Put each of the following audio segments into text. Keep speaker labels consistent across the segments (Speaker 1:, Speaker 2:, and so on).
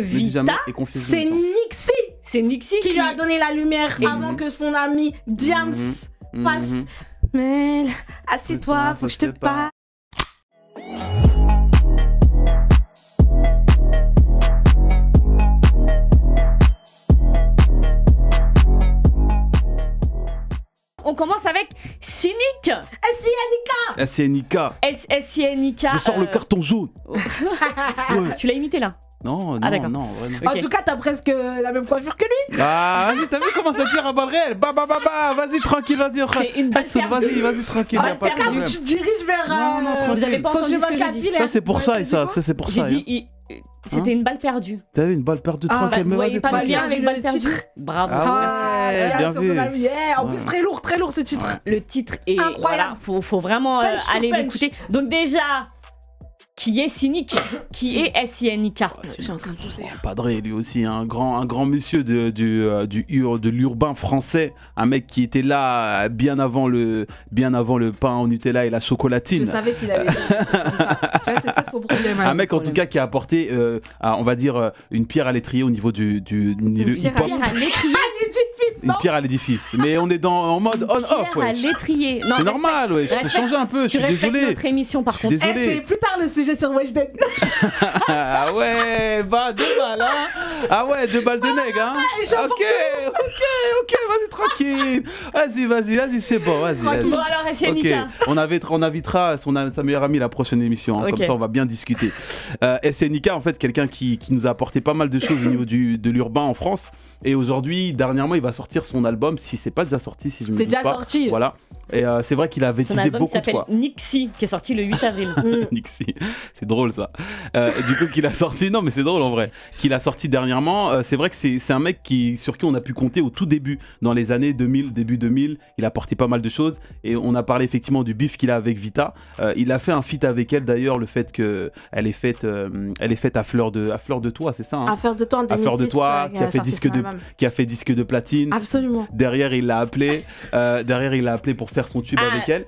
Speaker 1: Vita, c'est Nixie C'est Nixie qui, lui a donné la lumière avant mm-hmm. que son ami James mm-hmm. fasse. Mm-hmm. assieds-toi, faut que je te parle.
Speaker 2: On commence avec Cynic s i n i s s Je sors le euh, carton jaune oh. Tu l'as imité là
Speaker 3: non, ah, non, non, En tout
Speaker 2: cas, t'as presque la même coiffure que
Speaker 3: lui. Ah, vas-y, t'as vu comment ça tire un balle réelle Bah, bah, bah, bah, vas-y, tranquille, vas-y. C'est une balle Vas-y, vas-y, tranquille. En tout cas, tu te
Speaker 2: diriges vers. Non, non, euh, tranquille. Vous avez pas entendu ce que j'ai dit. Ça, c'est pour ça, et ça, c'est pour ça. J'ai dit. Hein. C'était hein? une balle perdue.
Speaker 3: T'as vu une balle perdue ah, tranquille. Bah, vous voyez pas bien avec le titre Bravo. Ah, ouais, ah, bien vu. Yeah. Eh, en plus très lourd,
Speaker 2: très lourd ce titre. Le titre est incroyable. Voilà, faut, vraiment euh, aller l'écouter. Donc déjà, qui est cynique, qui est s i n i oh, en train de
Speaker 3: Padré, lui aussi, hein. un grand, un grand monsieur de, du, euh, du, de l'urbain français, un mec qui était là euh, bien avant le, bien avant le pain au Nutella et la chocolatine. Je savais qu'il
Speaker 1: avait. c'est ça son problème. Hein, un mec, en tout
Speaker 3: cas, qui a apporté, euh, on va dire, une pierre à l'étrier au niveau du, une pierre à l'édifice. Mais on est dans, en mode on-off. Ouais.
Speaker 2: l'étrier. C'est normal, ouais. Je peux changer un peu. Je suis désolé. notre émission,
Speaker 1: par contre. Eh, c'est plus tard le sujet sur Dead.
Speaker 3: ah ouais, bah deux balles, hein. Ah ouais, deux balles de ah, nègre, hein. Ok, ok, ok, vas-y, tranquille. Vas-y, vas-y, vas-y, c'est bon, vas-y. Bon, alors, Ok, on, on invitera son, sa meilleure amie la prochaine émission, hein, comme ça on va bien discuter. Euh, SNK, en fait, quelqu'un qui, qui nous a apporté pas mal de choses au niveau du, de l'urbain en France. Et aujourd'hui, dernièrement, il va sortir son album, si c'est pas déjà sorti, si je me C'est déjà sorti. Voilà. Et euh, c'est vrai qu'il avait beaucoup de
Speaker 2: Nixie, qui est sorti le 8
Speaker 3: avril. Mm. Nixie, c'est drôle ça. Euh, du coup, qu'il a sorti, non mais c'est drôle en vrai, qu'il a sorti dernièrement. Euh, c'est vrai que c'est un mec qui, sur qui on a pu compter au tout début, dans les années 2000, début 2000. Il a porté pas mal de choses et on a parlé effectivement du bif qu'il a avec Vita. il a fait un feat avec elle d'ailleurs, le fait qu'elle est faite, elle est faite à fleur de, à fleur de toi, c'est ça. Hein à
Speaker 1: fleur de toi À fleur de toi, qui a, fait disque de,
Speaker 3: qui a fait disque de platine. Ah Absolument. Derrière, il l'a appelé. Euh, derrière, il l'a appelé pour faire son tube ah. avec elle.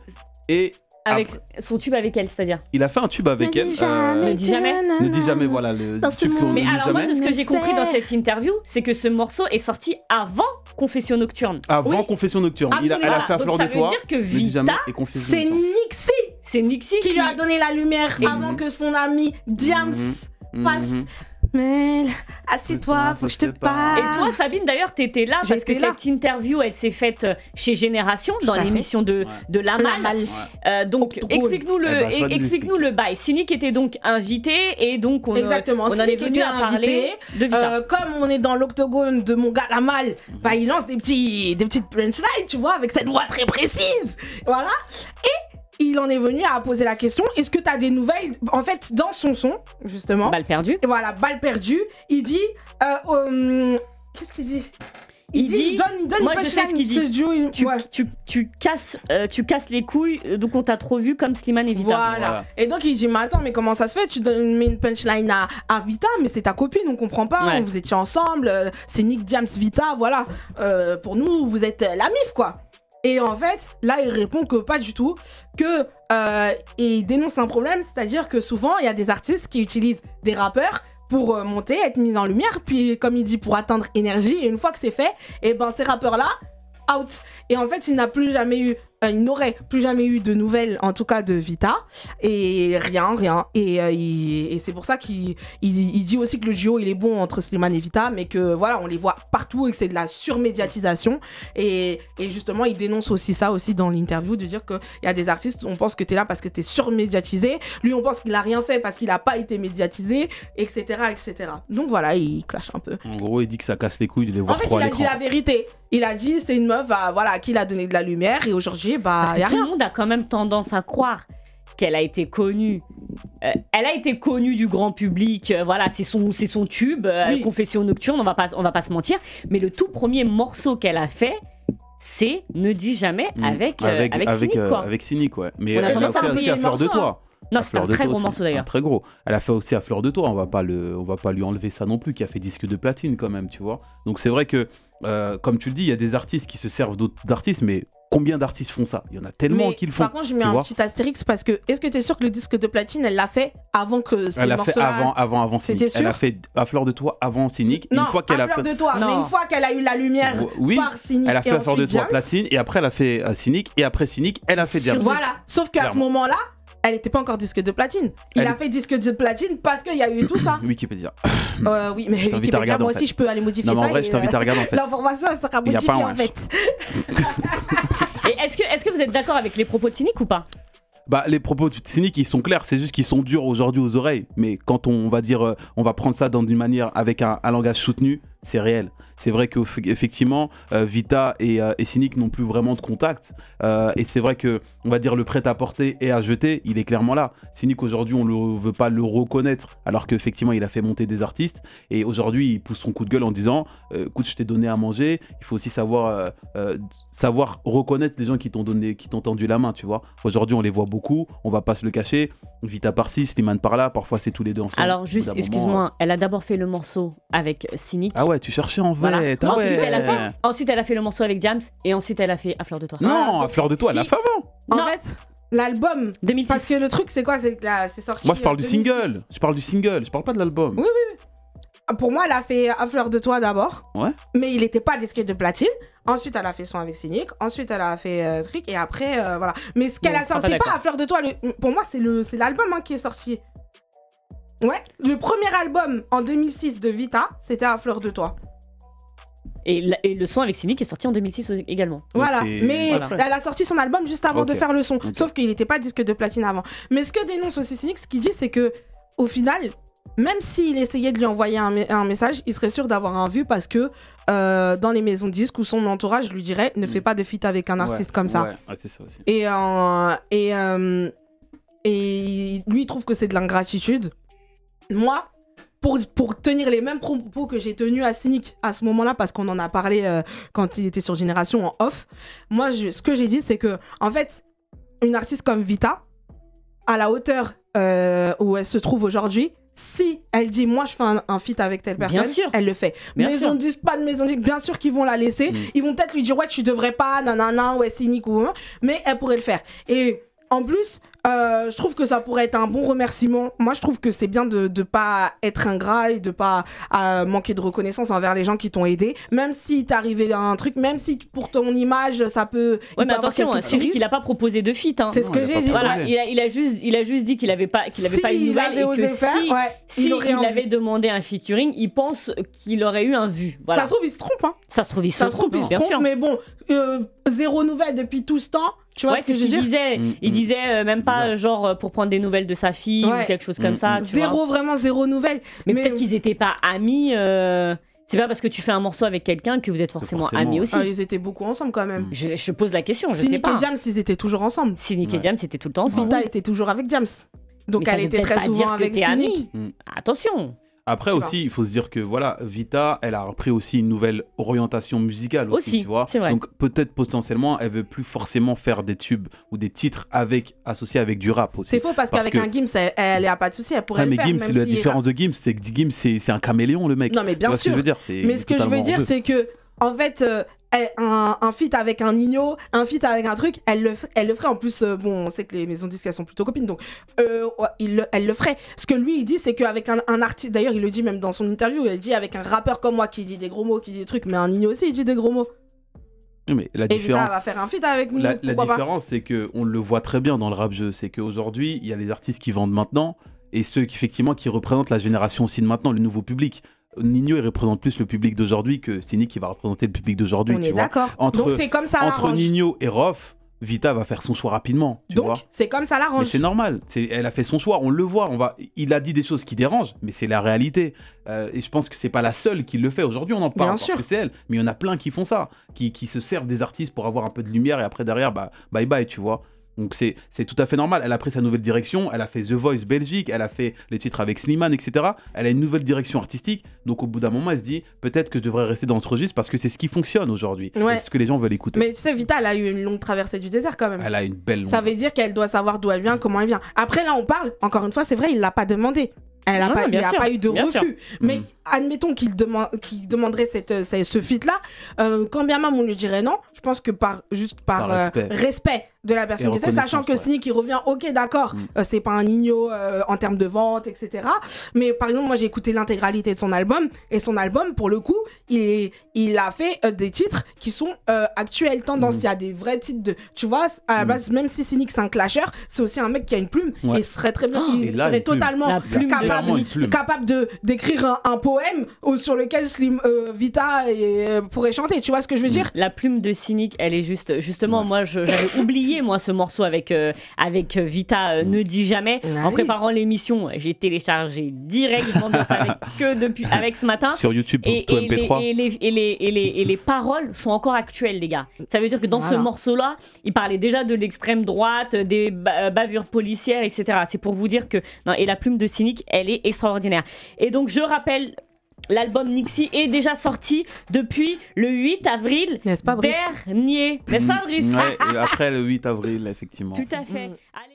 Speaker 3: Et
Speaker 2: avec son tube avec elle, c'est-à-dire
Speaker 3: Il a fait un tube avec elle. Euh, jamais, ne dis jamais. Ne dis jamais, voilà. Le tube qu'on Mais alors, moi, de ce que j'ai compris dans
Speaker 2: cette interview, c'est que ce morceau est sorti avant Confession Nocturne. Avant
Speaker 3: Confession Nocturne. Il a, elle a fait Fleur de Toi. Ça veut dire que Vita, c'est
Speaker 2: Nixie. C'est Nixie qui, lui a donné la lumière avant mm-hmm. que son ami James mm-hmm. fasse. Mm-hmm mais, assieds-toi, faut que je te parle. Et toi, Sabine, d'ailleurs, t'étais là parce que cette interview, elle s'est faite euh, chez Génération, dans l'émission de, de Lamal. La euh, donc, explique-nous le, eh ben, explique nous le bail. Cynic était donc invité et donc on, en est venu à parler
Speaker 1: euh, comme on est dans l'octogone de mon gars Lamal, mhm. bah, il lance des, petits, des petites punchlines, tu vois, avec cette voix très précise. Voilà il en est venu à poser la question est-ce que tu as des nouvelles En fait, dans son son, justement. Balle perdue. Voilà, balle perdue. Il
Speaker 2: dit. Euh, euh, qu'est-ce qu'il dit il, dit, donne, moi je sais ce qu'il dit. Tu, tu, euh, tu, casses, les couilles, donc on t'a trop vu comme Slimane et Vita.
Speaker 1: Voilà. Et donc il dit mais attends mais comment ça se fait Tu donnes une punchline à, à Vita mais c'est ta copine, on comprend pas. Vous étiez ensemble, c'est Nick James Vita, voilà. pour nous vous êtes la mif quoi. Et en fait, là, il répond que pas du tout, que euh, il dénonce un problème, c'est-à-dire que souvent, il y a des artistes qui utilisent des rappeurs pour euh, monter, être mis en lumière, puis comme il dit, pour atteindre énergie. Et une fois que c'est fait, et eh ben ces rappeurs-là, out. Et en fait, il n'a plus jamais eu euh, il n'aurait plus jamais eu de nouvelles, en tout cas de Vita, et rien, rien. Et, euh, c'est pour ça qu'il il, dit aussi que le duo il est bon entre Slimane et Vita, mais que voilà, on les voit partout et que c'est de la surmédiatisation. Et, et, justement, il dénonce aussi ça aussi dans l'interview de dire qu'il y a des artistes, on pense que tu es là parce que tu es surmédiatisé, lui on pense qu'il n'a rien fait parce qu'il n'a pas été médiatisé, etc., etc. Donc voilà,
Speaker 3: il clash un peu. En gros, il dit que ça casse les couilles de les voir. En fait, il a dit la
Speaker 1: vérité. Il a dit c'est une meuf à, euh, voilà, qui il a donné de la lumière et aujourd'hui bah, Parce a tout le
Speaker 2: monde a quand même tendance à croire qu'elle a été connue. Euh, elle a été connue du grand public. Euh, voilà, c'est son, c'est son tube, euh, Confession nocturne. On va pas, on va pas se mentir. Mais le tout premier morceau qu'elle a fait. C'est Ne dis jamais mmh. avec, avec, Cynique. Quoi.
Speaker 3: avec Cynique, Mais elle a à Fleur de Toi. Hein. Non, c'est un très gros morceau d'ailleurs. Très gros. Elle a fait aussi à Fleur de Toi, on va pas le, on va pas lui enlever ça non plus, qui a fait disque de platine quand même, tu vois. Donc c'est vrai que, comme tu le dis, il y a des artistes qui se servent d'autres artistes, mais combien d'artistes font ça Il y en a tellement le font. Par contre, je mets un petit
Speaker 1: astérix parce que est-ce que tu es sûr que le disque de platine, elle l'a fait avant que ces Elle l'a fait avant,
Speaker 3: avant, avant Cynic. Elle a fait à fleur de toi avant cynique. Non, une fois qu'elle a fleur de toi, mais une fois
Speaker 1: qu'elle a eu la lumière oui, par Cynic. Elle a fait à fleur de toi
Speaker 3: platine et après elle a fait euh, cynique et après cynique elle a fait Diams. Voilà. Sauf qu'à ce
Speaker 1: moment-là, elle n'était pas encore disque de platine. Il a fait disque de platine parce qu'il y a eu tout ça.
Speaker 3: Wikipédia. Euh, oui, mais Wikipédia, regarder, moi aussi, je peux aller modifier non, mais en Vrai, je t'invite à euh, regarder en fait. L'information,
Speaker 2: elle sera modifiée en fait. est-ce que, est que vous êtes d'accord avec les propos cyniques ou pas
Speaker 3: bah, les propos cyniques ils sont clairs, c'est juste qu'ils sont durs aujourd'hui aux oreilles. Mais quand on, va dire, euh, on va prendre ça dans une manière avec un, un langage soutenu, c'est réel. C'est vrai qu'effectivement, euh, Vita euh, et, Cynic n'ont plus vraiment de contact. Euh, et c'est vrai que, on va dire, le prêt-à-porter et à jeter, il est clairement là. Cynic, aujourd'hui, on ne veut pas le reconnaître, alors qu'effectivement, il a fait monter des artistes. Et aujourd'hui, il pousse son coup de gueule en disant Écoute, je t'ai donné à manger. Il faut aussi savoir, savoir reconnaître les gens qui t'ont donné, qui t'ont tendu la main, tu vois. Aujourd'hui, on les voit beaucoup, on va pas se le cacher. Vita par-ci, Slimane par-là, parfois c'est tous les deux ensemble. Alors, juste, excuse-moi,
Speaker 2: elle a d'abord fait le morceau
Speaker 3: avec Cynic. Ah tu cherchais en voilà. Ah
Speaker 2: ensuite, elle a, fait le morceau avec James et ensuite elle a fait À fleur de toi. Non,
Speaker 3: à fleur de toi, elle En
Speaker 2: non. fait, l'album Parce que le truc, c'est
Speaker 1: quoi C'est c'est sorti. Moi, je parle euh, du single.
Speaker 3: Je parle du single. Je parle pas de l'album. Oui,
Speaker 1: oui, Pour moi, elle a fait À fleur de toi d'abord. Ouais. Mais il n'était pas disque de platine. Ensuite, elle a fait son avec Cynic. Ensuite, elle a fait euh, Trick et après, euh, voilà. Mais ce qu'elle a sorti, c'est pas à fleur de toi. Pour moi, c'est le, c'est l'album hein, qui est sorti. Ouais, le premier album en 2006 de Vita, c'était à fleur de toi.
Speaker 2: Et, le son avec Cynic est sorti en 2006 également. Voilà, mais elle a
Speaker 1: sorti son album juste avant de faire le son. Sauf qu'il n'était pas disque de platine avant. Mais ce que dénonce aussi Cynic, ce qu'il dit, c'est que au final, même s'il essayait de lui envoyer un, message, il serait sûr d'avoir un vu parce que euh, dans les maisons de disques ou son entourage lui dirait ne fais mm. pas de feat avec un artiste comme ça. Ouais, c'est ça aussi. Et, euh, et, euh, et lui, il trouve que c'est de l'ingratitude moi, pour, pour, tenir les mêmes propos que j'ai tenus à Cynic à ce moment-là, parce qu'on en a parlé euh, quand il était sur Génération en off, moi, ce que j'ai dit, c'est que, en fait, une artiste comme Vita, à la hauteur euh, où elle se trouve aujourd'hui, si elle dit moi je fais un, un feat avec telle personne, sûr. elle le fait. Mais maison ne disent pas de maison 10, bien sûr qu'ils vont la laisser. Mm. Ils vont peut-être lui dire ouais tu devrais pas, nanana, ouais cynique ou mais elle pourrait le faire. Et en plus, euh, je trouve que ça pourrait être un bon remerciement. Moi, je trouve que c'est bien de ne pas être ingrat et de pas euh, manquer de reconnaissance envers les gens qui t'ont aidé. Même si t'es arrivé à un truc, même si pour ton image,
Speaker 2: ça peut. Ouais, mais attention, hein, Cyril, il a pas proposé de feat. Hein. C'est ce que j'ai dit. il, a, juste, il a juste dit qu'il avait pas, qu'il avait pas une nouvelle et que faire, si, avait demandé un featuring, il pense qu'il aurait eu un vu. Ça se trouve, il se trompe. Hein. Ça se trouve, il se, ça trompe, bien sûr. Mais
Speaker 1: bon, euh, zéro nouvelle depuis tout ce temps. Tu vois ce que je disais. Mm, il mm. disait
Speaker 2: euh, même pas genre euh, pour prendre des nouvelles de sa fille ou quelque chose comme mm, ça. zéro, vraiment zéro
Speaker 1: nouvelle. Mais, peut-être
Speaker 2: qu'ils étaient pas amis. Euh, c'est pas parce que tu fais un morceau avec quelqu'un que vous êtes forcément, amis aussi. Ah, ils
Speaker 1: étaient beaucoup ensemble quand même.
Speaker 2: Je, pose la question. Je et James, ils étaient toujours ensemble. Si Nick et James étaient tout le temps ensemble. Vita était toujours avec James. Donc elle était très souvent avec amis. Attention.
Speaker 3: Après aussi, il faut se dire que voilà, Vita, elle a repris aussi une nouvelle orientation musicale aussi, tu vois. Vrai. Donc peut-être potentiellement, elle veut plus forcément faire des tubes ou des titres avec associés avec du rap aussi. C'est faux parce, qu'avec un
Speaker 1: Gims, elle, n'a a pas de souci, elle pourrait faire. la différence
Speaker 3: de Gims, c'est que Gims, c'est un caméléon le mec. Non mais bien sûr. mais ce que je veux dire, c'est
Speaker 1: que en fait, euh, eh, un, fit feat avec un igno, un feat avec un truc, elle le, elle ferait. En plus, euh, bon, on sait que les maisons disent qu'elles sont plutôt copines, donc euh, elle le ferait. Ce que lui, il dit, c'est qu'avec un, artiste, d'ailleurs, il le dit même dans son interview, il dit avec un rappeur comme moi qui dit des gros mots, qui dit des trucs, mais un igno aussi, il dit des gros mots.
Speaker 3: Mais la différence, va
Speaker 1: faire un feat avec nous. La, différence,
Speaker 3: c'est que on le voit très bien dans le rap jeu, c'est qu'aujourd'hui, il y a les artistes qui vendent maintenant et ceux qui effectivement qui représentent la génération aussi de maintenant, le nouveau public. Nino il représente plus le public d'aujourd'hui que c'est qui va représenter le public d'aujourd'hui. On est d'accord. c'est comme ça Entre Nino et Rof, Vita va faire son choix rapidement. Donc,
Speaker 1: c'est comme ça l'arrange. c'est
Speaker 3: normal. Elle a fait son choix, on le voit. On va, il a dit des choses qui dérangent, mais c'est la réalité. Euh, et je pense que c'est pas la seule qui le fait. Aujourd'hui, on en parle parce que c'est elle, mais il y en a plein qui font ça, qui, qui, se servent des artistes pour avoir un peu de lumière et après derrière, bah, bye bye, tu vois. Donc c'est tout à fait normal. Elle a pris sa nouvelle direction, elle a fait The Voice Belgique, elle a fait les titres avec Slimane, etc. Elle a une nouvelle direction artistique. Donc au bout d'un moment, elle se dit peut-être que je devrais rester dans ce registre parce que c'est ce qui fonctionne aujourd'hui. C'est ce que les gens veulent écouter.
Speaker 1: Mais tu sais, Vita, elle a eu une longue traversée du désert quand même. Elle a une belle longue. Ça veut dire qu'elle doit savoir d'où elle vient, comment elle vient. Après, là, on parle, encore une fois, c'est vrai, il l'a pas demandé. Elle n'a pas, eu de refus. Mais. Mm admettons qu'il demande qu'il demanderait cette, euh, ce feat là euh, quand bien même on lui dirait non je pense que par juste par, euh, respect. de la personne qui sait sachant que Cynic il revient ok d'accord mm. c'est pas un igno en termes de vente etc mais par exemple moi j'ai écouté l'intégralité de son album et son album pour le coup il il a fait des titres qui sont actuels tendance mm. il y a des vrais titres de tu vois à la mm. base même si Cynic c'est un clasheur c'est aussi un mec qui a une plume et serait très bien ah, il serait totalement capable, capable de d'écrire un, un pot bohème sur lequel Slim euh, Vita euh, pourrait chanter. Tu vois ce que je veux mm. dire
Speaker 2: La plume de cynique, elle est juste. Justement, moi, j'avais oublié moi ce morceau avec euh, avec Vita mm. ne dit jamais. Bah en préparant l'émission, j'ai téléchargé directement de ça avec que depuis avec ce matin. Sur YouTube, et, MP3. Les, et, les, et, les, et, les, paroles sont encore actuelles, les gars. Ça veut dire que dans ce morceau-là, il parlait déjà de l'extrême droite, des bavures policières, etc. C'est pour vous dire que. Non, et la plume de cynique, elle est extraordinaire. Et donc, je rappelle L'album Nixie est déjà sorti depuis le 8 avril N'est-ce pas, dernier. N'est-ce pas, Brice
Speaker 3: après le 8 avril, effectivement. Tout à fait. Mm.